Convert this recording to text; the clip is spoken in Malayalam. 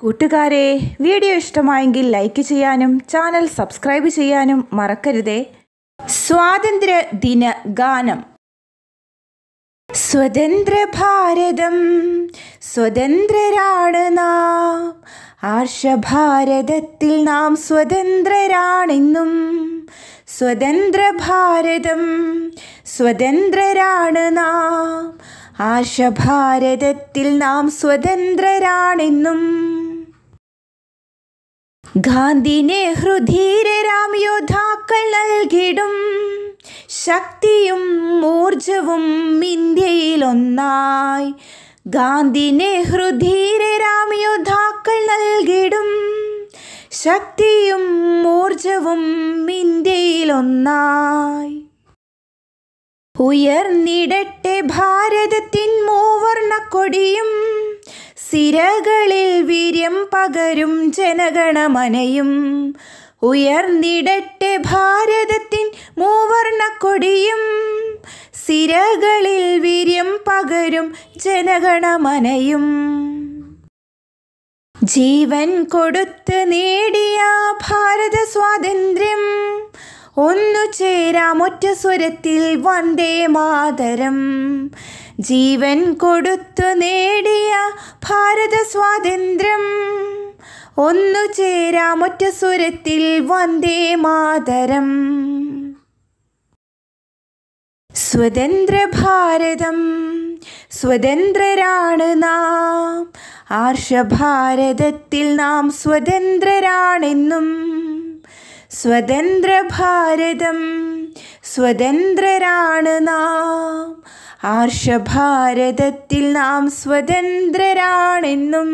കൂട്ടുകാരെ വീഡിയോ ഇഷ്ടമായെങ്കിൽ ലൈക്ക് ചെയ്യാനും ചാനൽ സബ്സ്ക്രൈബ് ചെയ്യാനും മറക്കരുതേ സ്വാതന്ത്ര്യ ദിന ഗാനം സ്വതന്ത്ര ഭാരതം സ്വതന്ത്രരാണ് നാം ആർഷഭാരതത്തിൽ നാം സ്വതന്ത്രരാണെന്നും സ്വതന്ത്ര ഭാരതം സ്വതന്ത്രരാണ് നാം ആർഷഭാരതത്തിൽ നാം സ്വതന്ത്രരാണെന്നും ഗാന്ധിനെ ഹൃധീരരാം യോദ്ധാക്കൾ നൽകിടും ശക്തിയും ഊർജവും ഇന്ത്യയിലൊന്നായി ഗാന്ധിനെ ഹൃധീരരാം യോദ്ധാക്കൾ നൽകിടും ശക്തിയും ഊർജവും ഒന്നായി ഉയർന്നിടട്ടെ ഭാരതത്തിൻ കൊടിയും സിരകളിൽ വീര്യം പകരും ജനഗണമനയും ഉയർന്നിടട്ടെ ഭാരതത്തിൻ മൂവർണക്കൊടിയും സിരകളിൽ വീര്യം പകരും ജനഗണമനയും ജീവൻ കൊടുത്ത് നേടിയ ഭാരത സ്വാതന്ത്ര്യം ഒന്നു ചേരാമൊറ്റ സ്വരത്തിൽ വന്ദേ മാതരം ജീവൻ കൊടുത്തു നേടിയ ഭാരത സ്വാതന്ത്ര്യം ഒന്നു ചേരാമൊറ്റ സ്വരത്തിൽ വന്ദേ മാതരം സ്വതന്ത്ര ഭാരതം സ്വതന്ത്രരാണ് നാം ആർഷഭാരതത്തിൽ നാം സ്വതന്ത്രരാണെന്നും സ്വതന്ത്ര ഭാരതം സ്വതന്ത്രരാണ് നാം ആർഷഭാരതത്തിൽ നാം സ്വതന്ത്രരാണെന്നും